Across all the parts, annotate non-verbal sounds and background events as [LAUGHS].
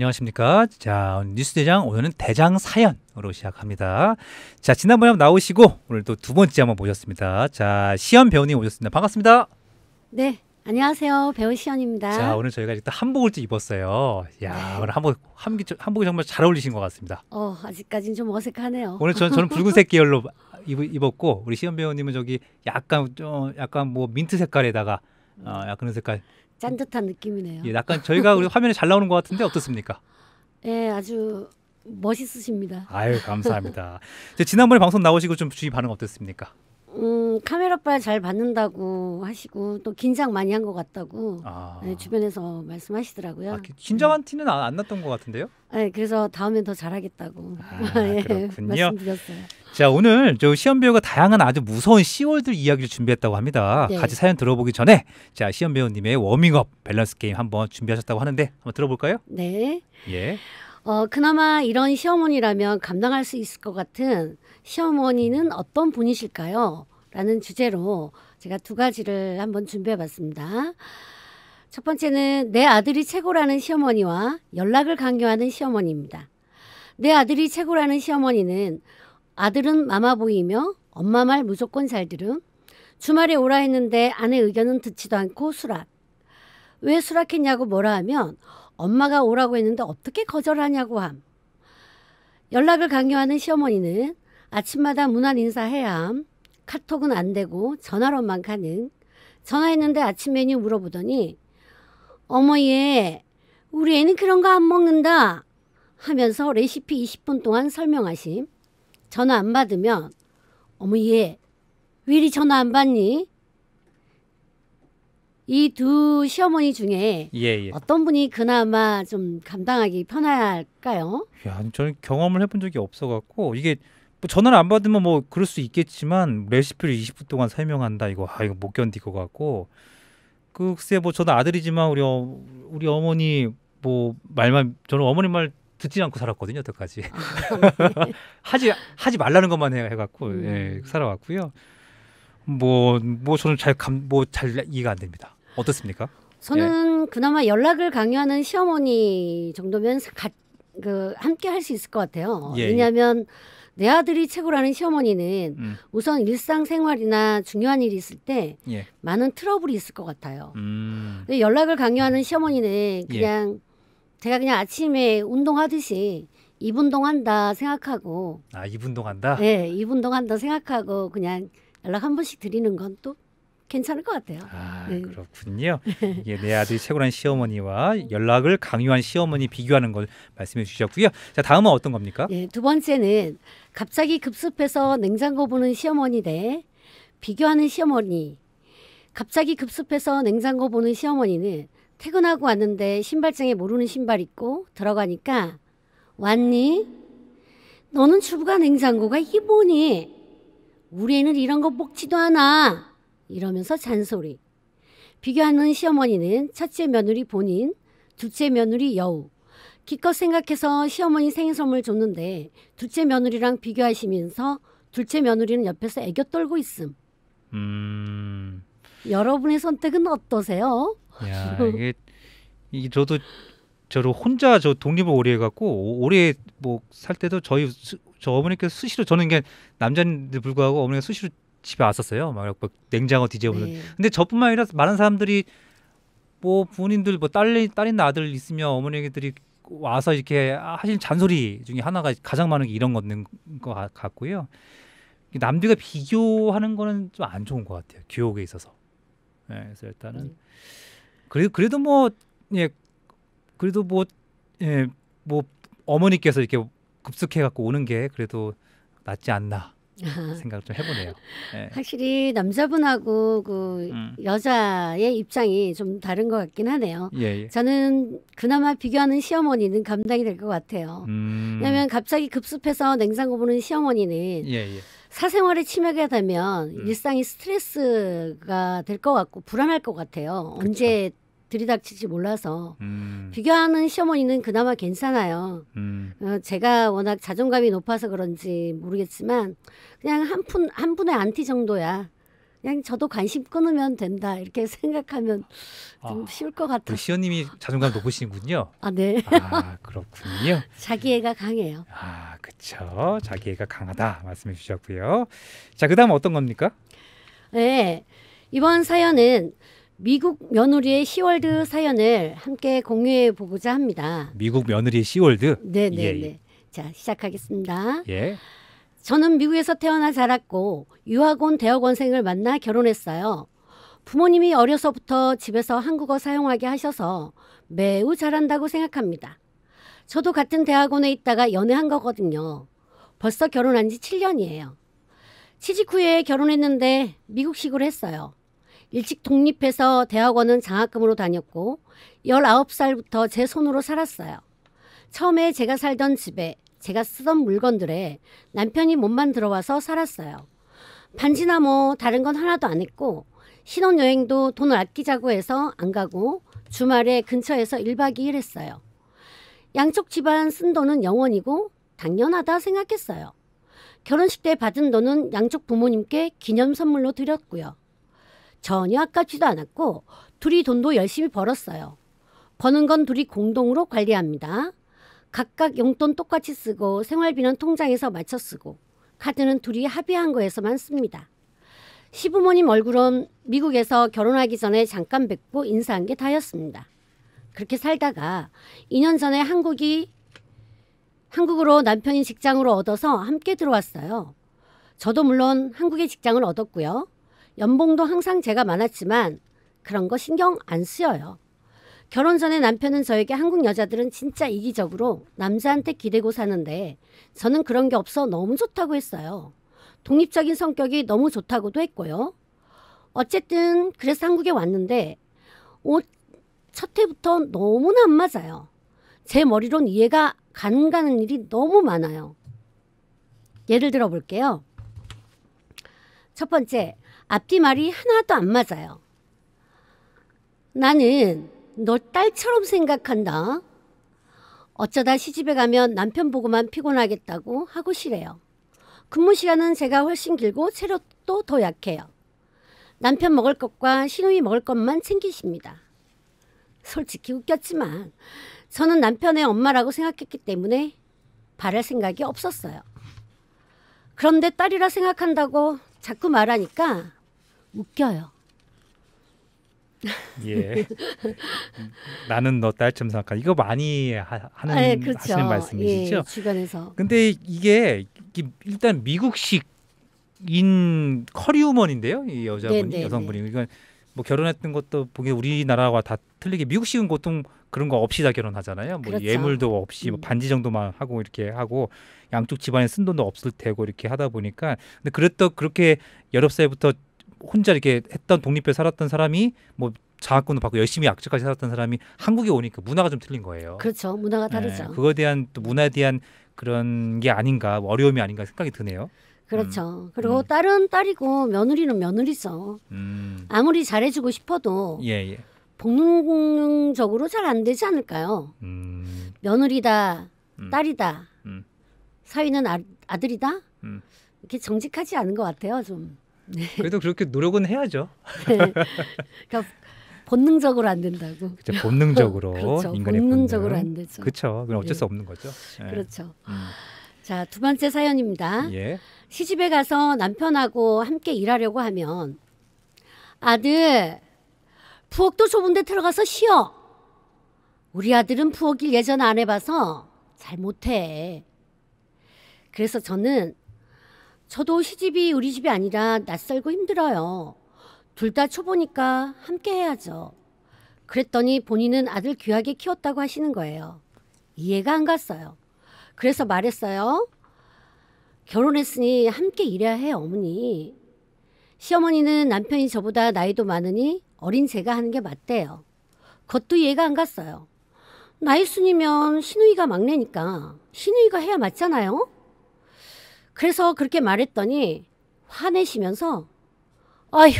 안녕하십니까. 자, 뉴스 대장 오늘은 대장 사연으로 시작합니다. 자, 지난번에 한번 나오시고 오늘 또 두 번째 한번 모셨습니다. 자, 시연 배우님 오셨습니다. 반갑습니다. 네, 안녕하세요. 배우 시연입니다. 자, 오늘 저희가 일단 한복을 또 입었어요. 야, 네. 오늘 한복 한복이, 한복이 정말 잘 어울리신 것 같습니다. 어, 아직까진 좀 어색하네요. 오늘 저, 저는 붉은색 [LAUGHS] 계열로 입, 었고 우리 시연 배우님은 저기 약간 좀 약간 뭐 민트 색깔에다가 어, 약간 그런 색깔 짠듯한 느낌이네요. 예, 약간 저희가 우리 화면에 잘 나오는 것 같은데 어떻습니까? 예, 아주 멋있으십니다. 아유 감사합니다. 지난번에 방송 나오시고 좀 주위 반응 어땠습니까? 음, 카메라빨 잘 받는다고 하시고 또 긴장 많이 한 것 같다고 아. 네, 주변에서 말씀하시더라고요. 아, 긴장한 티는 안, 안, 났던 것 같은데요? 네, 그래서 다음엔 더 잘하겠다고 아, [LAUGHS] 네, 말씀드렸어요. 자, 오늘 저 시연 배우가 다양한 아주 무서운 시월들 이야기를 준비했다고 합니다. 네. 같이 사연 들어보기 전에 자 시연 배우님의 워밍업 밸런스 게임 한번 준비하셨다고 하는데 한번 들어볼까요? 네. 예. 어, 그나마 이런 시어머니라면 감당할 수 있을 것 같은 시어머니는 어떤 분이실까요? 라는 주제로 제가 두 가지를 한번 준비해 봤습니다. 첫 번째는 내 아들이 최고라는 시어머니와 연락을 강요하는 시어머니입니다. 내 아들이 최고라는 시어머니는 아들은 마마보이며 엄마 말 무조건 잘 들음. 주말에 오라 했는데 아내 의견은 듣지도 않고 수락. 왜 수락했냐고 뭐라 하면 엄마가 오라고 했는데 어떻게 거절하냐고 함. 연락을 강요하는 시어머니는 아침마다 문안 인사해야 카톡은 안 되고 전화로만 가는 전화했는데 아침 메뉴 물어보더니 어머 얘 우리 애는 그런 거 안 먹는다 하면서 레시피 20분 동안 설명하심 전화 안 받으면 어머 얘 왜 이리 전화 안 받니? 이 두 시어머니 중에 예, 예. 어떤 분이 그나마 좀 감당하기 편할까요? 야, 저는 경험을 해본 적이 없어갖고 이게 뭐 전화를 안 받으면 뭐 그럴 수 있겠지만 레시피를 20분 동안 설명한다 이거 아 이거 못 견딜 것 같고 그 글쎄 뭐 저는 아들이지만 우리 어, 우리 어머니 뭐 말만 저는 어머니 말 듣지 않고 살았거든요 여태까지 아, [LAUGHS] 하지 하지 말라는 것만 해 해갖고 음. 예, 살아왔고요 뭐뭐 뭐 저는 잘감뭐잘 뭐잘 이해가 안 됩니다 어떻습니까? 저는 예. 그나마 연락을 강요하는 시어머니 정도면 가, 그 함께 할 수 있을 것 같아요 예. 예. 왜냐하면 내 아들이 최고라는 시어머니는 음. 우선 일상생활이나 중요한 일이 있을 때 예. 많은 트러블이 있을 것 같아요. 음. 연락을 강요하는 시어머니는 예. 그냥 예. 제가 그냥 아침에 운동하듯이 이분동한다 생각하고 아 이분동한다? 네 예, 이분동한다 생각하고 그냥 연락 한 번씩 드리는 건또 괜찮을 것 같아요. 아 네. 그렇군요. [LAUGHS] 네. 이게 내 아들이 최고란 시어머니와 연락을 강요한 시어머니 비교하는 걸 말씀해 주셨고요. 자 다음은 어떤 겁니까? 네, 두 번째는 갑자기 급습해서 냉장고 보는 시어머니 대 비교하는 시어머니. 갑자기 급습해서 냉장고 보는 시어머니는 퇴근하고 왔는데 신발장에 모르는 신발 입고 들어가니까 왔니? 너는 주부가 냉장고가 이게 뭐니? 우리 애는 이런 거 먹지도 않아. 이러면서 잔소리. 비교하는 시어머니는 첫째 며느리 본인, 둘째 며느리 여우. 기껏 생각해서 시어머니 생일 선물 줬는데 둘째 며느리랑 비교하시면서 둘째 며느리는 옆에서 애교 떨고 있음. 음. 여러분의 선택은 어떠세요? 야, [LAUGHS] 이게, 이 저도 저로 혼자 저 독립을 오래 해갖고 뭐 오래 뭐 살 때도 저희 저 어머니께서 수시로 저는 이게 남자인데 불구하고 어머니가 수시로 집에 왔었어요. 막 냉장고 뒤져보는. 네. 근데 저뿐만 아니라 많은 사람들이 뭐 부모님들 뭐 딸이 딸이나 아들 있으면 어머니들이 와서 이렇게 하시는 잔소리 중에 하나가 가장 많은 게 이런 거는 것 같고요. 남들과 비교하는 거는 좀 안 좋은 것 같아요. 교육에 있어서. 네, 그래서 일단은 네. 그래도 그래도 뭐 예, 그래도 뭐 예, 뭐 어머니께서 이렇게 급속해 갖고 오는 게 그래도 낫지 않나. 생각 을좀 해보네요. [LAUGHS] 네. 확실히 남자분하고 그 음. 여자의 입장이 좀 다른 것 같긴 하네요. 예, 예. 저는 그나마 비교하는 시어머니는 감당이 될 것 같아요. 음. 왜냐하면 갑자기 급습해서 냉장고 보는 시어머니는 예, 예, 사생활에 침해가 되면 음. 일상이 스트레스가 될 것 같고 불안할 것 같아요. 그쵸. 언제 들이닥칠지 몰라서 음. 비교하는 시어머니는 그나마 괜찮아요. 음. 어, 제가 워낙 자존감이 높아서 그런지 모르겠지만 그냥 한푼한 분의 안티 정도야. 그냥 저도 관심 끊으면 된다 이렇게 [LAUGHS] 생각하면 좀 아, 쉬울 것 같아요. 시연님이 자존감 높으시군요. 아 네. 아 그렇군요. [LAUGHS] 자기애가 강해요. 아 그렇죠. 자기애가 강하다 말씀해 주셨고요. 자 그다음 어떤 겁니까? 네 이번 사연은 미국 며느리의 시월드 사연을 함께 공유해 보고자 합니다. 미국 며느리의 시월드? 네, 네, 예, 예. 네. 자, 시작하겠습니다. 예. 저는 미국에서 태어나 자랐고 유학 온 대학원생을 만나 결혼했어요. 부모님이 어려서부터 집에서 한국어 사용하게 하셔서 매우 잘한다고 생각합니다. 저도 같은 대학원에 있다가 연애한 거거든요. 벌써 결혼한 지 7년이에요. 취직 후에 결혼했는데 미국식으로 했어요. 일찍 독립해서 대학원은 장학금으로 다녔고 19살부터 제 손으로 살았어요. 처음에 제가 살던 집에 제가 쓰던 물건들에 남편이 몸만 들어와서 살았어요. 반지나 뭐 다른 건 하나도 안 했고 신혼여행도 돈을 아끼자고 해서 안 가고 주말에 근처에서 1박 2일 했어요. 양쪽 집안 쓴 돈은 영원이고 당연하다 생각했어요. 결혼식 때 받은 돈은 양쪽 부모님께 기념 선물로 드렸고요. 전혀 아깝지도 않았고 둘이 돈도 열심히 벌었어요. 버는 건 둘이 공동으로 관리합니다. 각각 용돈 똑같이 쓰고 생활비는 통장에서 맞춰 쓰고 카드는 둘이 합의한 거에서만 씁니다. 시부모님 얼굴은 미국에서 결혼하기 전에 잠깐 뵙고 인사한 게 다였습니다. 그렇게 살다가 2년 전에 한국이 한국으로 남편이 직장으로 얻어서 함께 들어왔어요. 저도 물론 한국의 직장을 얻었고요. 연봉도 항상 제가 많았지만 그런 거 신경 안 쓰여요. 결혼 전에 남편은 저에게 한국 여자들은 진짜 이기적으로 남자한테 기대고 사는데 저는 그런 게 없어 너무 좋다고 했어요. 독립적인 성격이 너무 좋다고도 했고요. 어쨌든 그래서 한국에 왔는데 옷 첫 해부터 너무나 안 맞아요. 제 머리론 이해가 간 가는 일이 너무 많아요. 예를 들어 볼게요. 첫 번째, 앞뒤 말이 하나도 안 맞아요. 나는 너 딸처럼 생각한다. 어쩌다 시집에 가면 남편 보고만 피곤하겠다고 하고 싫어요. 근무 시간은 제가 훨씬 길고 체력도 더 약해요. 남편 먹을 것과 시누이 먹을 것만 챙기십니다. 솔직히 웃겼지만 저는 남편의 엄마라고 생각했기 때문에 바랄 생각이 없었어요. 그런데 딸이라 생각한다고 자꾸 말하니까 웃겨요. 예. 나는 너 딸처럼 생각한 이거 많이 하, 는 네, 아, 예, 그렇죠. 하시는 말씀이시죠? 예, 주변에서. 근데 이게 일단 미국식인 커리우먼인데요, 이 여자분이 네, 네, 여성분이. 그러뭐 네. 결혼했던 것도 보기 우리나라와 다 틀리게 미국식은 보통 그런 거 없이 다 결혼하잖아요. 뭐 그렇죠. 예물도 없이 뭐 음. 반지 정도만 하고 이렇게 하고 양쪽 집안에 쓴 돈도 없을 테고 이렇게 하다 보니까 근데 그랬던 그렇게 열홉 살부터 혼자 이렇게 했던 독립해 살았던 사람이 뭐 장학금도 받고 열심히 악재까지 살았던 사람이 한국에 오니까 문화가 좀 틀린 거예요. 그렇죠. 문화가 네, 다르죠. 네, 그거에 대한 또 문화에 대한 그런 게 아닌가 뭐 어려움이 아닌가 생각이 드네요. 그렇죠. 음. 그리고 음. 딸은 딸이고 며느리는 며느리죠. 음. 아무리 잘해주고 싶어도 예, 예. 본능적으로 잘 안 되지 않을까요? 음. 며느리다, 음. 딸이다, 음. 사위는 아, 들이다 이렇게 정직하지 않은 것 같아요. 좀. 네. 그래도 그렇게 노력은 해야죠. 네. 그러니까 본능적으로 안 된다고. 그렇죠. 본능적으로 [LAUGHS] 그렇죠. 인간의 본능적으로 본능. 안 되죠. 그렇죠. 그럼 어쩔 네. 수 없는 거죠. 네. 그렇죠. 음. 자, 두 번째 사연입니다. 예. 시집에 가서 남편하고 함께 일하려고 하면 아들 부엌도 좁은데 들어가서 쉬어. 우리 아들은 부엌일 예전 안 해봐서 잘 못해. 그래서 저는 저도 시집이 우리 집이 아니라 낯설고 힘들어요. 둘 다 초보니까 함께 해야죠. 그랬더니 본인은 아들 귀하게 키웠다고 하시는 거예요. 이해가 안 갔어요. 그래서 말했어요. 결혼했으니 함께 일해야 해, 어머니. 시어머니는 남편이 저보다 나이도 많으니 어린 제가 하는 게 맞대요. 그것도 이해가 안 갔어요. 나이 순이면 시누이가 막내니까 시누이가 해야 맞잖아요? 그래서 그렇게 말했더니 화내시면서 아휴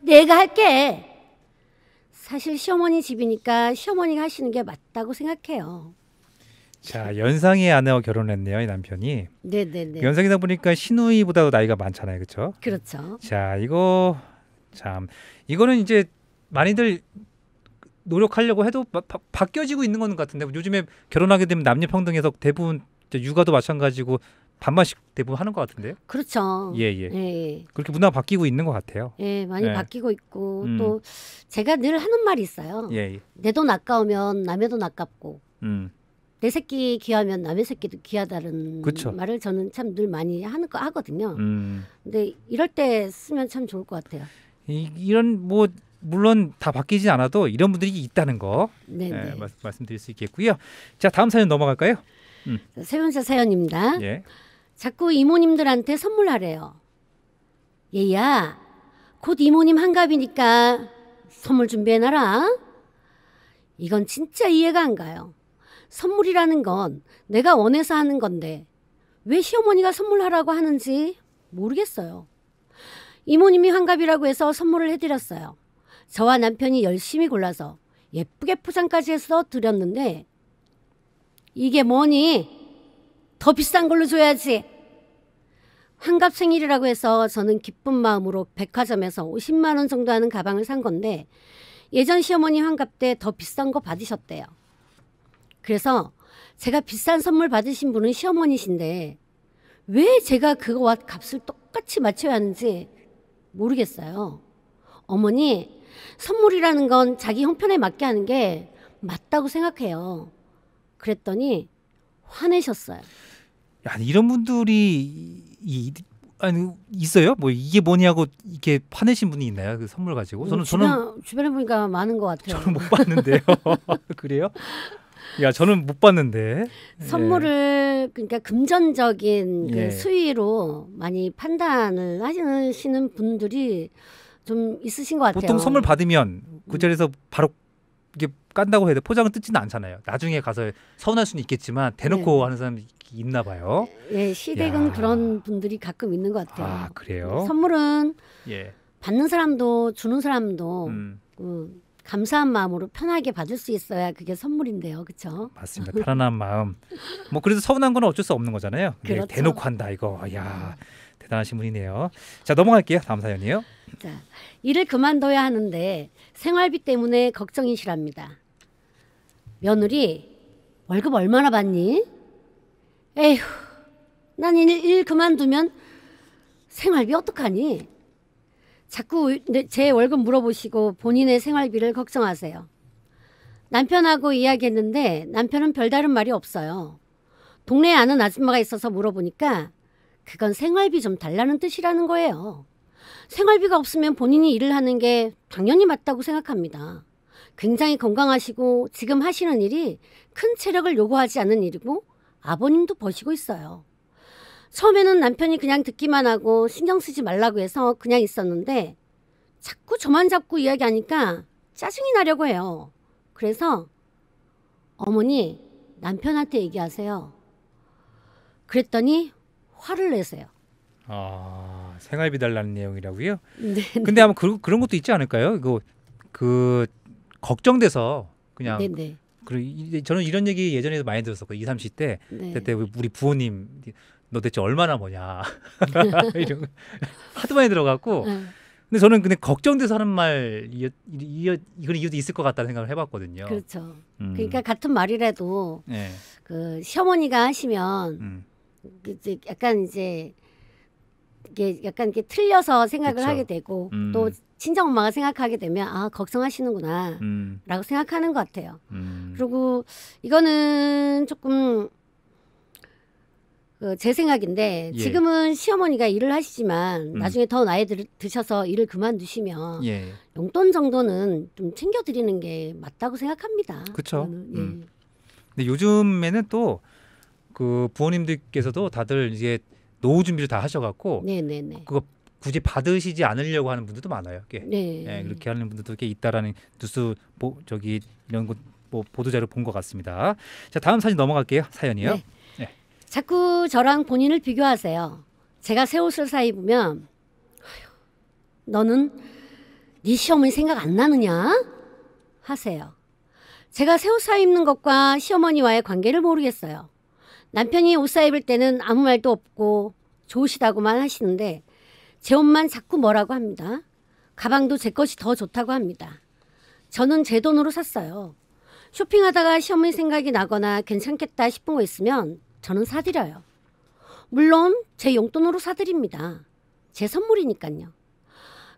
내가 할게 사실 시어머니 집이니까 시어머니가 하시는 게 맞다고 생각해요. 자 연상이 아내와 결혼했네요 이 남편이. 네네네. 연상이다 보니까 시누이보다도 나이가 많잖아요, 그렇죠? 그렇죠. 자 이거 참 이거는 이제 많이들 노력하려고 해도 바, 바, 바뀌어지고 있는 건 같은데 요즘에 결혼하게 되면 남녀 평등해서 대부분 육아도 마찬가지고 반반씩 대부분 하는 것 같은데요? 그렇죠. 예, 예. 예. 예. 그렇게 문화 바뀌고 있는 것 같아요. 예, 많이 예. 바뀌고 있고 음. 또 제가 늘 하는 말이 있어요. 예, 예. 내돈 아까우면 남의 돈 아깝고 음. 내 새끼 귀하면 남의 새끼도 귀하다는 그쵸. 말을 저는 참 늘 많이 하는 거 하거든요. 음. 근데 이럴 때 쓰면 참 좋을 것 같아요. 이, 이런 뭐 물론 다 바뀌지 않아도 이런 분들이 있다는 거 네, 예, 네. 말, 말씀드릴 수 있겠고요. 자 다음 사연 넘어갈까요? 음. 세 번째 사연입니다. 예. 자꾸 이모님들한테 선물하래요. 얘야, 곧 이모님 한갑이니까 선물 준비해놔라. 이건 진짜 이해가 안 가요. 선물이라는 건 내가 원해서 하는 건데 왜 시어머니가 선물하라고 하는지 모르겠어요. 이모님이 환갑이라고 해서 선물을 해드렸어요. 저와 남편이 열심히 골라서 예쁘게 포장까지 해서 드렸는데 이게 뭐니? 더 비싼 걸로 줘야지. 환갑 생일이라고 해서 저는 기쁜 마음으로 백화점에서 50만 원 정도 하는 가방을 산 건데 예전 시어머니 환갑 때 더 비싼 거 받으셨대요. 그래서 제가 비싼 선물 받으신 분은 시어머니신데 왜 제가 그거와 값을 똑같이 맞춰야 하는지 모르겠어요. 어머니, 선물이라는 건 자기 형편에 맞게 하는 게 맞다고 생각해요. 그랬더니 화내셨어요. 야 이런 분들이 이, 아니 있어요? 뭐 이게 뭐냐고 이렇게 파내신 분이 있나요? 그 선물 가지고 저는 음, 주변, 저는 주변에 보니까 많은 것 같아요. 저는 못 봤는데요. [LAUGHS] [LAUGHS] 그래요? 야 저는 못 봤는데 예. 선물을 예. 그러니까 금전적인 그 예. 수위로 많이 판단을 하시는 분들이 좀 있으신 것 같아요. 보통 선물 받으면 그 자리에서 바로 이게 깐다고 해도 포장은 뜯지는 않잖아요. 나중에 가서 서운할 수는 있겠지만 대놓고 네. 하는 사람이 있나 봐요. 예, 시댁은 야. 그런 분들이 가끔 있는 것 같아요. 아, 그래요? 네, 선물은 예. 받는 사람도 주는 사람도 음. 음, 감사한 마음으로 편하게 받을 수 있어야 그게 선물인데요, 그렇죠? 맞습니다. 편안한 마음. 뭐 그래서 서운한 건 어쩔 수 없는 거잖아요. 예, 그렇죠. 대놓고 한다 이거. 아, 야 대단하신 분이네요. 자 넘어갈게요. 다음 사연이요. 자, 일을 그만둬야 하는데 생활비 때문에 걱정이시랍니다. 며느리, 월급 얼마나 받니? 에휴, 난 일, 일 그만두면 생활비 어떡하니? 자꾸 네, 제 월급 물어보시고 본인의 생활비를 걱정하세요. 남편하고 이야기했는데 남편은 별다른 말이 없어요. 동네에 아는 아줌마가 있어서 물어보니까 그건 생활비 좀 달라는 뜻이라는 거예요. 생활비가 없으면 본인이 일을 하는 게 당연히 맞다고 생각합니다. 굉장히 건강하시고 지금 하시는 일이 큰 체력을 요구하지 않는 일이고 아버님도 버시고 있어요. 처음에는 남편이 그냥 듣기만 하고 신경 쓰지 말라고 해서 그냥 있었는데 자꾸 저만 잡고 이야기하니까 짜증이 나려고 해요. 그래서 어머니 남편한테 얘기하세요. 그랬더니 화를 내세요. 아... 생활비 달라는 내용이라고요? 네. 네. 근데 아마 그, 그런 것도 있지 않을까요? 그, 그 걱정돼서 그냥 네네. 그리고 저는 이런 얘기 예전에도 많이 들었었고 2, 30대 네. 그때 우리 부모님 너 대체 얼마나 뭐냐 [LAUGHS] 이런 하도 많이 들어갔고 응. 네. 근데 저는 근데 걱정돼서 하는 말 이어, 이어, 이건 이유도 있을 것 같다는 생각을 해봤거든요. 그렇죠. 음. 그러니까 같은 말이라도 네. 그 시어머니가 하시면 음. 그 이제 약간 이제 이게 약간 이렇게 틀려서 생각을 그쵸. 하게 되고 음. 또 친정 엄마가 생각하게 되면 아 걱정하시는구나라고 음. 생각하는 것 같아요. 음. 그리고 이거는 조금 그제 생각인데 예. 지금은 시어머니가 일을 하시지만 음. 나중에 더 나이 들, 드셔서 일을 그만두시면 예. 용돈 정도는 좀 챙겨드리는 게 맞다고 생각합니다. 그렇죠. 예. 음. 근데 요즘에는 또 그 부모님들께서도 다들 이제 노후 준비를 다 하셔갖고 네네네. 그거 굳이 받으시지 않으려고 하는 분들도 많아요. 네. 네, 그렇게 하는 분들도 꽤 있다라는 뉴스 보, 저기 이런 것뭐 보도 자료 본 것 같습니다. 자 다음 사진 넘어갈게요. 사연이요. 네. 네. 자꾸 저랑 본인을 비교하세요. 제가 새 옷을 사 입으면 너는 네 시험이 생각 안 나느냐 하세요. 제가 새 옷사 입는 것과 시어머니와의 관계를 모르겠어요. 남편이 옷사 입을 때는 아무 말도 없고 좋으시다고만 하시는데 제 옷만 자꾸 뭐라고 합니다. 가방도 제 것이 더 좋다고 합니다. 저는 제 돈으로 샀어요. 쇼핑하다가 시어머니 생각이 나거나 괜찮겠다 싶은 거 있으면 저는 사드려요. 물론 제 용돈으로 사드립니다. 제 선물이니까요.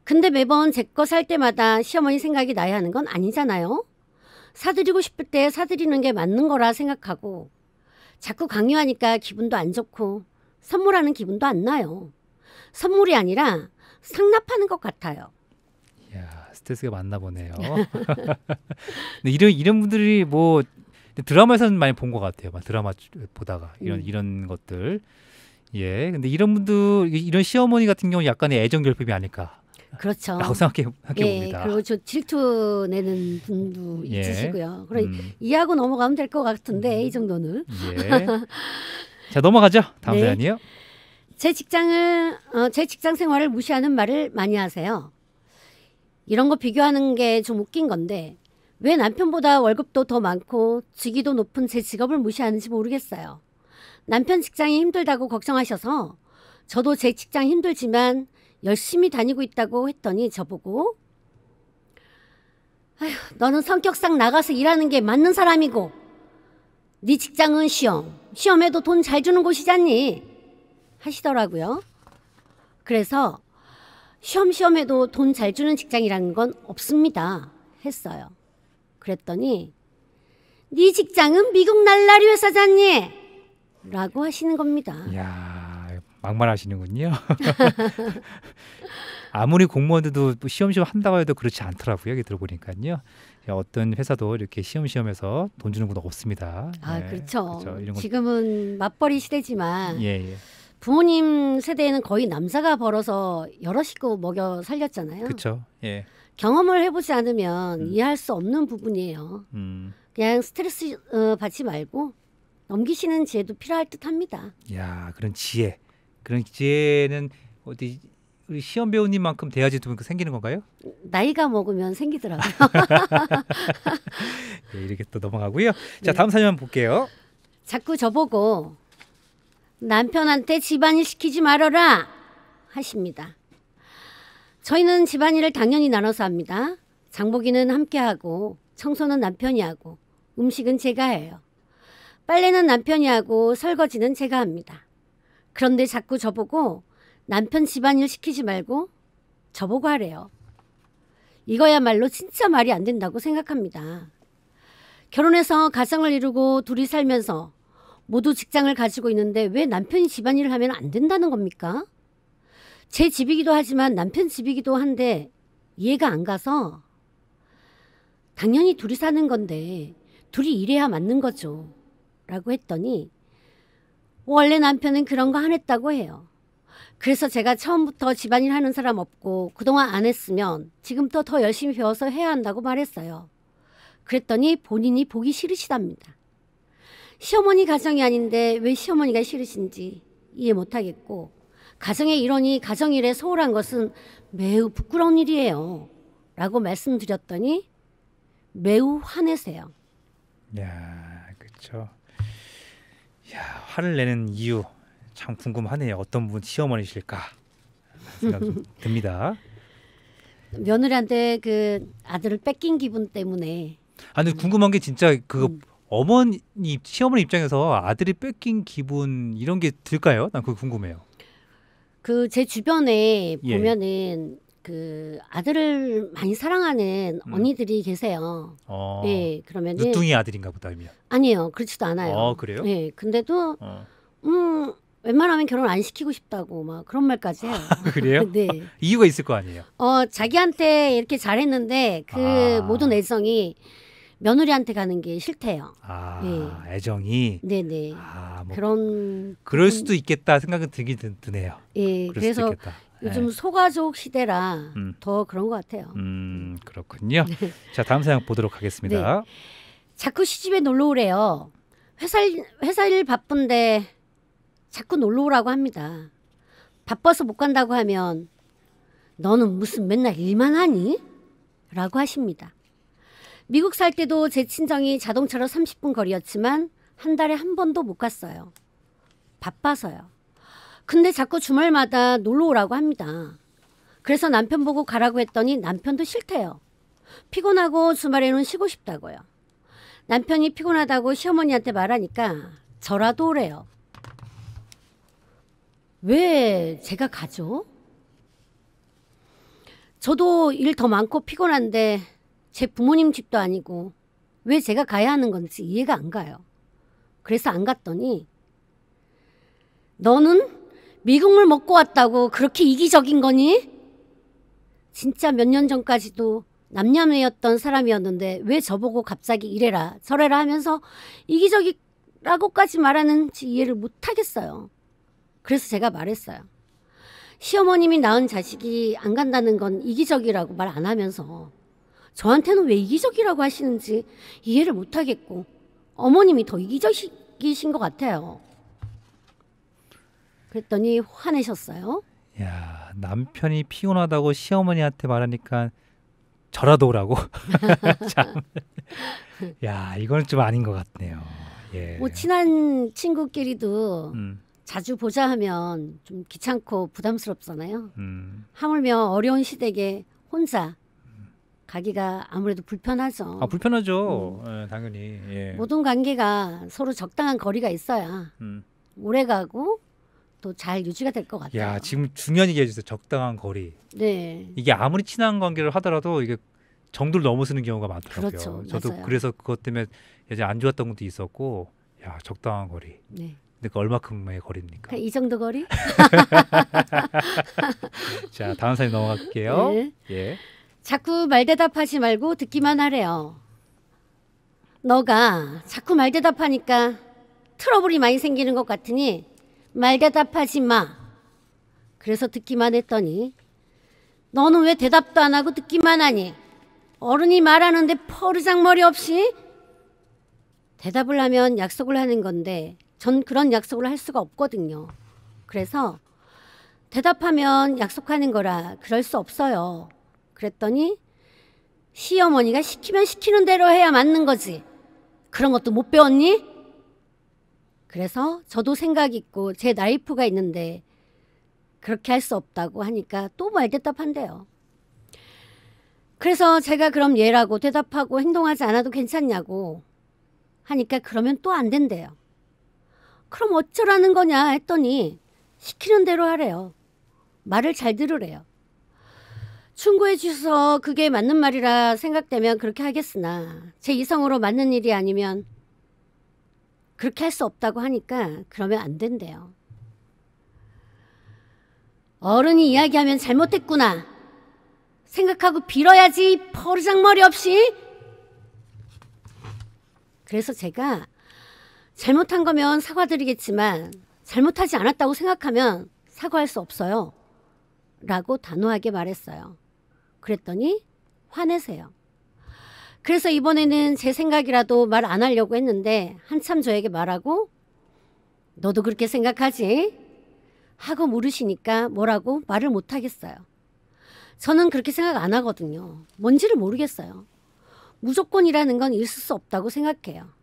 근데 매번 제 거 살 때마다 시어머니 생각이 나야 하는 건 아니잖아요. 사드리고 싶을 때 사드리는 게 맞는 거라 생각하고 자꾸 강요하니까 기분도 안 좋고 선물하는 기분도 안 나요. 선물이 아니라 상납하는 것 같아요. 이야, 스트레스가 많나 보네요. [LAUGHS] 이런 이런 분들이 뭐 드라마에서는 많이 본 것 같아요. 막 드라마 보다가 이런 음. 이런 것들. 예. 근데 이런 분들 이런 시어머니 같은 경우 약간의 애정 결핍이 아닐까. 그렇죠. 라고 생각해, 생각해 예, 봅니다. 그리고 저 질투 내는 분도 예. 있으시고요. 그럼 음. 이하고 넘어가면 될 것 같은데 음. 이 정도는. 예. [LAUGHS] 자 넘어가죠. 다음 네. 사이요제 직장을 어, 제 직장 생활을 무시하는 말을 많이 하세요. 이런 거 비교하는 게 좀 웃긴 건데 왜 남편보다 월급도 더 많고 직위도 높은 제 직업을 무시하는지 모르겠어요. 남편 직장이 힘들다고 걱정하셔서 저도 제 직장 힘들지만 열심히 다니고 있다고 했더니 저보고 아휴, 너는 성격상 나가서 일하는 게 맞는 사람이고 네 직장은 시험 시험에도 돈 잘 주는 곳이잖니 하시더라고요. 그래서 시험 시험에도 돈 잘 주는 직장이라는 건 없습니다. 했어요. 그랬더니 네 직장은 미국 날라리 회사잖니 라고 하시는 겁니다. 야 막말하시는군요. [LAUGHS] 아무리 공무원들도 시험 시험 한다고 해도 그렇지 않더라고요. 여기 들어보니까요. 예, 어떤 회사도 이렇게 시험시험해서 돈 주는 곳 없습니다. 아 네. 그렇죠. 그렇죠. 지금은 맞벌이 시대지만 예, 예. 부모님 세대에는 거의 남자가 벌어서 여러 식구 먹여 살렸잖아요. 그렇죠. 예. 경험을 해보지 않으면 음. 이해할 수 없는 부분이에요. 음. 그냥 스트레스 어, 받지 말고 넘기시는 지혜도 필요할 듯합니다. 야 그런 지혜, 그런 지혜는 어디 우리 시험 배우님만큼 돼야지 두분 그 생기는 건가요? 나이가 먹으면 생기더라고요. [LAUGHS] 네, 이렇게 또 넘어가고요. 자 다음 사연 볼게요. 자꾸 저보고 남편한테 집안일 시키지 말아라 하십니다. 저희는 집안일을 당연히 나눠서 합니다. 장보기는 함께 하고 청소는 남편이 하고 음식은 제가 해요. 빨래는 남편이 하고 설거지는 제가 합니다. 그런데 자꾸 저보고 남편 집안일 시키지 말고 저보고 하래요. 이거야말로 진짜 말이 안 된다고 생각합니다. 결혼해서 가정을 이루고 둘이 살면서 모두 직장을 가지고 있는데 왜 남편이 집안일을 하면 안 된다는 겁니까? 제 집이기도 하지만 남편 집이기도 한데 이해가 안 가서 당연히 둘이 사는 건데 둘이 일해야 맞는 거죠. 라고 했더니 원래 남편은 그런 거 안 했다고 해요. 그래서 제가 처음부터 집안일 하는 사람 없고 그동안 안 했으면 지금부터 더 열심히 배워서 해야 한다고 말했어요. 그랬더니 본인이 보기 싫으시답니다. 시어머니 가정이 아닌데 왜 시어머니가 싫으신지 이해 못하겠고 가정의 일원이 가정일에 소홀한 것은 매우 부끄러운 일이에요. 라고 말씀드렸더니 매우 화내세요. 야, 그렇죠. 야, 화를 내는 이유 참 궁금하네요. 어떤 분 시어머니실까 생각 이 [LAUGHS] 듭니다. 며느리한테 그 아들을 뺏긴 기분 때문에. 아니 궁금한 게 진짜 그 음. 어머니 시어머니 입장에서 아들이 뺏긴 기분 이런 게 들까요? 난 그거 궁금해요. 그 제 주변에 예. 보면은 그 아들을 많이 사랑하는 음. 언니들이 계세요. 어. 예, 그러면은 누뚱이 아들인가 보다 면 아니에요, 그렇지도 않아요. 어, 그래요? 예, 근데도 어. 음 웬만하면 결혼 안 시키고 싶다고 막 그런 말까지 해요. 아, 그래요? [LAUGHS] 네. 아, 이유가 있을 거 아니에요? 어, 자기한테 이렇게 잘했는데 그 아. 모든 애성이 며느리한테 가는 게 싫대요. 아, 예. 애정이. 네네. 아, 뭐 그런 그럴 수도 있겠다 생각은 들긴 드네요. 예, 그래서 요즘 네. 소가족 시대라 음. 더 그런 것 같아요. 음, 그렇군요. 네. 자, 다음 사연 보도록 하겠습니다. 네. 자꾸 시집에 놀러 오래요. 회사 회사 일 바쁜데 자꾸 놀러 오라고 합니다. 바빠서 못 간다고 하면 너는 무슨 맨날 일만 하니? 라고 하십니다. 미국 살 때도 제 친정이 자동차로 30분 거리였지만 한 달에 한 번도 못 갔어요. 바빠서요. 근데 자꾸 주말마다 놀러 오라고 합니다. 그래서 남편 보고 가라고 했더니 남편도 싫대요. 피곤하고 주말에는 쉬고 싶다고요. 남편이 피곤하다고 시어머니한테 말하니까 저라도 오래요. 왜 제가 가죠? 저도 일 더 많고 피곤한데 제 부모님 집도 아니고 왜 제가 가야 하는 건지 이해가 안 가요. 그래서 안 갔더니 너는 미국물 먹고 왔다고 그렇게 이기적인 거니? 진짜 몇 년 전까지도 남녀매였던 사람이었는데 왜 저보고 갑자기 이래라 저래라 하면서 이기적이라고까지 말하는지 이해를 못하겠어요. 그래서 제가 말했어요. 시어머님이 낳은 자식이 안 간다는 건 이기적이라고 말 안 하면서 저한테는 왜 이기적이라고 하시는지 이해를 못 하겠고 어머님이 더 이기적이신 것 같아요. 그랬더니 화내셨어요. 야 남편이 피곤하다고 시어머니한테 말하니까 저라도 오라고. [LAUGHS] 야 이건 좀 아닌 것 같네요. 예. 뭐 친한 친구끼리도 음. 자주 보자 하면 좀 귀찮고 부담스럽잖아요. 음. 하물며 어려운 시댁에 혼자 가기가 아무래도 불편하죠. 아 불편하죠. 음. 예, 당연히. 예. 모든 관계가 서로 적당한 거리가 있어야 음. 오래가고 또 잘 유지가 될 것 같아요. 야 지금 중요한 얘기해 주세요. 적당한 거리. 네. 이게 아무리 친한 관계를 하더라도 이게 정도를 넘어서는 경우가 많더라고요. 그렇죠. 저도 맞아요. 그래서 그것 때문에 예전 안 좋았던 것도 있었고, 야 적당한 거리. 네. 근데 그 얼마큼의 거리입니까? 이 정도 거리? [LAUGHS] 자, 다음 사연 넘어갈게요. 네. 예. 자꾸 말대답하지 말고 듣기만 하래요. 너가 자꾸 말대답하니까 트러블이 많이 생기는 것 같으니 말대답하지 마. 그래서 듣기만 했더니 너는 왜 대답도 안 하고 듣기만 하니? 어른이 말하는데 퍼르장머리 없이? 대답을 하면 약속을 하는 건데 전 그런 약속을 할 수가 없거든요. 그래서 대답하면 약속하는 거라 그럴 수 없어요. 그랬더니 시어머니가 시키면 시키는 대로 해야 맞는 거지. 그런 것도 못 배웠니? 그래서 저도 생각 있고 제 나이프가 있는데 그렇게 할 수 없다고 하니까 또 말대답한대요. 그래서 제가 그럼 얘라고 대답하고 행동하지 않아도 괜찮냐고 하니까 그러면 또 안 된대요. 그럼 어쩌라는 거냐 했더니 시키는 대로 하래요. 말을 잘 들으래요. 충고해 주셔서 그게 맞는 말이라 생각되면 그렇게 하겠으나 제 이성으로 맞는 일이 아니면 그렇게 할 수 없다고 하니까 그러면 안 된대요. 어른이 이야기하면 잘못했구나. 생각하고 빌어야지 버르장머리 없이. 그래서 제가 잘못한 거면 사과드리겠지만 잘못하지 않았다고 생각하면 사과할 수 없어요. 라고 단호하게 말했어요. 그랬더니 화내세요. 그래서 이번에는 제 생각이라도 말 안 하려고 했는데 한참 저에게 말하고 너도 그렇게 생각하지? 하고 물으시니까 뭐라고 말을 못 하겠어요. 저는 그렇게 생각 안 하거든요. 뭔지를 모르겠어요. 무조건이라는 건 있을 수 없다고 생각해요.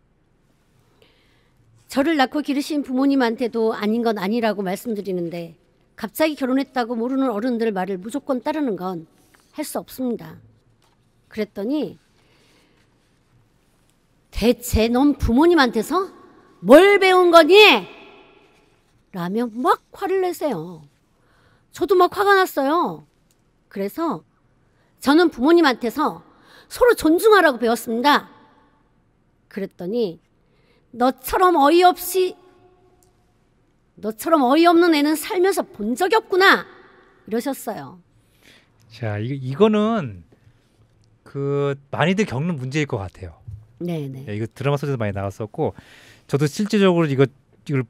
저를 낳고 기르신 부모님한테도 아닌 건 아니라고 말씀드리는데 갑자기 결혼했다고 모르는 어른들 말을 무조건 따르는 건 할 수 없습니다. 그랬더니 대체 넌 부모님한테서 뭘 배운 거니? 라며 막 화를 내세요. 저도 막 화가 났어요. 그래서 저는 부모님한테서 서로 존중하라고 배웠습니다. 그랬더니 너처럼 어이없이 너처럼 어이없는 애는 살면서 본 적이 없구나 이러셨어요. 자, 이, 이거는 그 많이들 겪는 문제일 것 같아요. 네, 네. 예, 이거 드라마 소재도 많이 나왔었고 저도 실제적으로 이거 이걸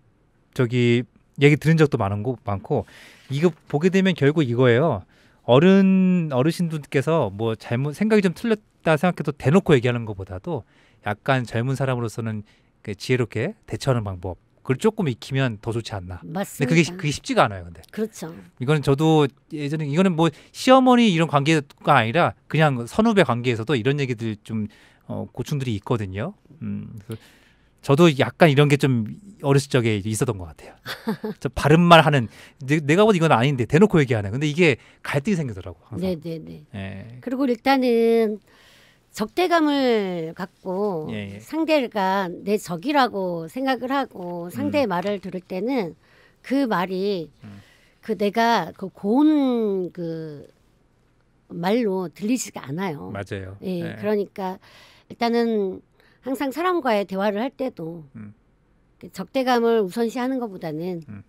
저기 얘기 들은 적도 많은 거 많고 이거 보게 되면 결국 이거예요. 어른 어르신분께서 뭐 잘못 생각이 좀 틀렸다 생각해도 대놓고 얘기하는 것보다도 약간 젊은 사람으로서는 그 지혜롭게 대처하는 방법 그걸 조금 익히면 더 좋지 않나. 맞습니다. 근데 그게 그게 쉽지가 않아요. 근데 그렇죠. 이거는 저도 예전에 이거는 뭐 시어머니 이런 관계가 아니라 그냥 선후배 관계에서도 이런 얘기들 좀 어, 고충들이 있거든요. 음, 그 저도 약간 이런 게 좀 어렸을 적에 있었던 것 같아요. [LAUGHS] 저 바른 말 하는 내가 보니 이건 아닌데 대놓고 얘기하는. 근데 이게 갈등이 생기더라고. 항 네네네. 예. 그리고 일단은 적대감을 갖고 예, 예. 상대가 내 적이라고 생각을 하고 상대의 음. 말을 들을 때는 그 말이 음. 그 내가 그 고운 그 말로 들리지가 않아요. 맞아요. 예, 네. 그러니까 일단은 항상 사람과의 대화를 할 때도 음. 그 적대감을 우선시하는 것보다는 음.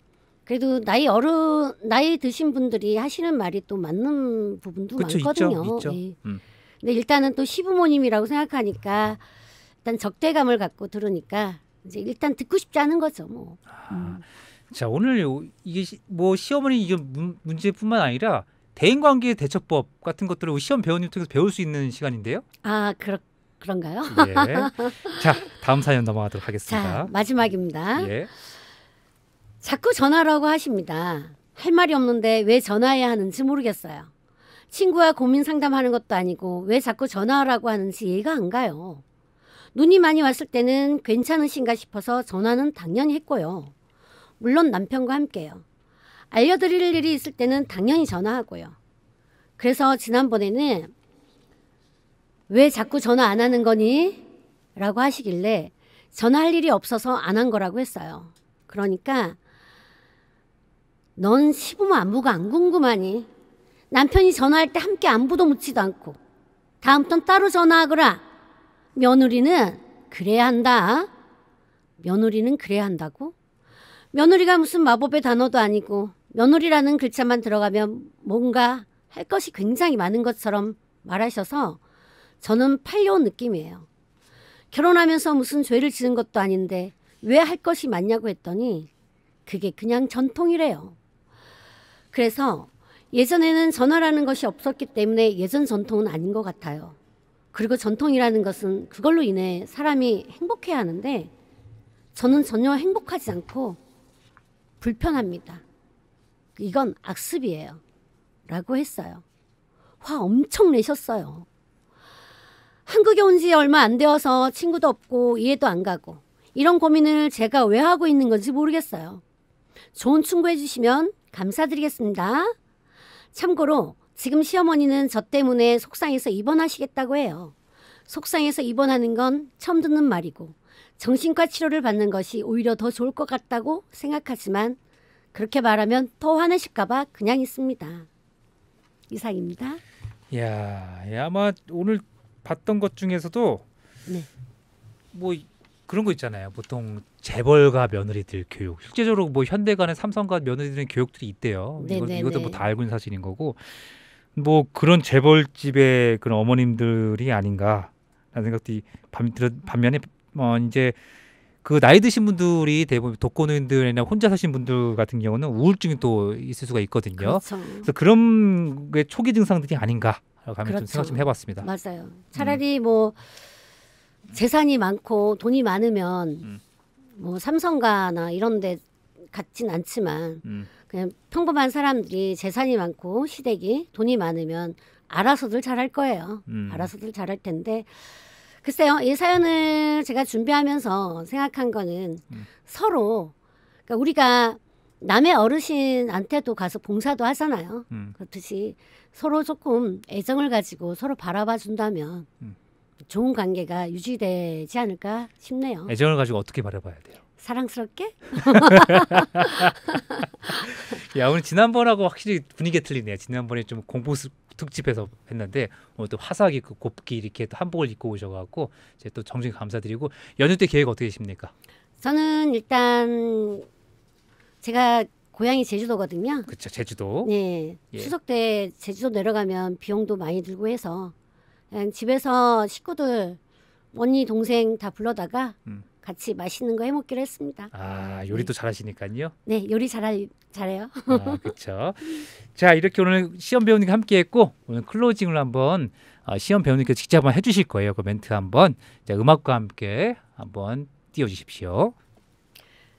그래도 나이 어른 나이 드신 분들이 하시는 말이 또 맞는 부분도 그쵸, 많거든요. 있죠, 있죠. 예. 음. 근데 일단은 또 시부모님이라고 생각하니까 일단 적대감을 갖고 들으니까 이제 일단 듣고 싶지 않은 거죠. 뭐. 아, 음. 자 오늘 이게 시, 뭐 시어머니 이게 문, 문제뿐만 아니라 대인관계 대처법 같은 것들을 시험 배우님 통해서 배울 수 있는 시간인데요. 아 그렇. 그런가요? 예. 자, 다음 사연 넘어가도록 하겠습니다. 자, 마지막입니다. 예. 자꾸 전화라고 하십니다. 할 말이 없는데 왜 전화해야 하는지 모르겠어요. 친구와 고민 상담하는 것도 아니고 왜 자꾸 전화하라고 하는지 이해가 안 가요. 눈이 많이 왔을 때는 괜찮으신가 싶어서 전화는 당연히 했고요. 물론 남편과 함께요. 알려드릴 일이 있을 때는 당연히 전화하고요. 그래서 지난번에는 왜 자꾸 전화 안 하는 거니? 라고 하시길래 전화할 일이 없어서 안 한 거라고 했어요. 그러니까 넌 시부모 안부가 안 궁금하니? 남편이 전화할 때 함께 안부도 묻지도 않고 다음부턴 따로 전화하거라. 며느리는 그래야 한다. 며느리는 그래야 한다고? 며느리가 무슨 마법의 단어도 아니고 며느리라는 글자만 들어가면 뭔가 할 것이 굉장히 많은 것처럼 말하셔서 저는 팔려온 느낌이에요. 결혼하면서 무슨 죄를 지는 것도 아닌데 왜 할 것이 많냐고 했더니 그게 그냥 전통이래요. 그래서 예전에는 전화라는 것이 없었기 때문에 예전 전통은 아닌 것 같아요. 그리고 전통이라는 것은 그걸로 인해 사람이 행복해야 하는데 저는 전혀 행복하지 않고 불편합니다. 이건 악습이에요. 라고 했어요. 화 엄청 내셨어요. 한국에 온 지 얼마 안 되어서 친구도 없고 이해도 안 가고 이런 고민을 제가 왜 하고 있는 건지 모르겠어요. 좋은 충고해 주시면 감사드리겠습니다. 참고로 지금 시어머니는 저 때문에 속상해서 입원하시겠다고 해요. 속상해서 입원하는 건 처음 듣는 말이고 정신과 치료를 받는 것이 오히려 더 좋을 것 같다고 생각하지만 그렇게 말하면 더 화내실까봐 그냥 있습니다. 이상입니다. 야, 아마 오늘 봤던 것 중에서도 네. 뭐 그런 거 있잖아요. 보통 재벌가 며느리들 교육. 실제적으로 뭐현대간에 삼성과 며느리들은 교육들이 있대요. 이것, 네, 네, 이것도 뭐다 네. 알고 있는 사실인 거고 뭐 그런 재벌집의 그런 어머님들이 아닌가라는 생각도 반, 반면에 뭐 이제 그 나이 드신 분들이 대부분 독거노인들이나 혼자 사신 분들 같은 경우는 우울증이 또 있을 수가 있거든요. 그렇죠. 그래서 그런 게 초기 증상들이 아닌가. 라고 하면 그렇죠. 좀 생각 좀 그렇죠. 해봤습니다. 맞아요. 차라리 음. 뭐 재산이 많고 돈이 많으면 음. 뭐 삼성가나 이런데 같진 않지만 음. 그냥 평범한 사람들이 재산이 많고 시댁이 돈이 많으면 알아서들 잘할 거예요. 음. 알아서들 잘할 텐데 글쎄요 이 사연을 제가 준비하면서 생각한 거는 음. 서로 그러니까 우리가 남의 어르신한테도 가서 봉사도 하잖아요. 음. 그렇듯이 서로 조금 애정을 가지고 서로 바라봐 준다면. 음. 좋은 관계가 유지되지 않을까 싶네요. 애정을 가지고 어떻게 바라봐야 돼요? 사랑스럽게? [LAUGHS] 야 오늘 지난번하고 확실히 분위기가 틀리네요. 지난번에 좀 공부 특집에서 했는데 오늘 또 화사하게 그 곱게 이렇게 또 한복을 입고 오셔가지고 이제 또 정신 감사드리고 연휴 때 계획 어떻게 되십니까? 저는 일단 제가 고향이 제주도거든요. 그렇죠, 제주도. 네, 예. 추석 때 제주도 내려가면 비용도 많이 들고 해서 예, 집에서 식구들 언니 동생 다 불러다가 음. 같이 맛있는 거 해먹기로 했습니다. 아 요리도 네. 잘하시니까요. 네 요리 잘할 잘해요. 아, 그렇죠. 자 이렇게 오늘 시험 배우님과 함께했고 오늘 클로징을 한번 어, 시험 배우님께 직접 한번 해주실 거예요. 그 멘트 한번 자, 음악과 함께 한번 띄워주십시오.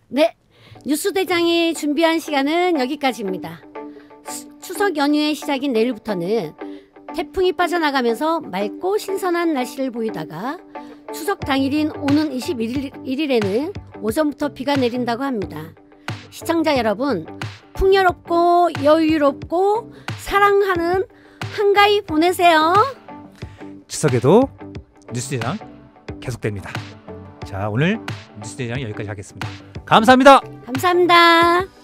네 뉴스 대장이 준비한 시간은 여기까지입니다. 추석 연휴의 시작인 내일부터는 태풍이 빠져나가면서 맑고 신선한 날씨를 보이다가 추석 당일인 오는 21일에는 오전부터 비가 내린다고 합니다. 시청자 여러분, 풍요롭고 여유롭고 사랑하는 한가위 보내세요. 추석에도 뉴스대장 계속됩니다. 자, 오늘 뉴스대장 여기까지 하겠습니다. 감사합니다. 감사합니다.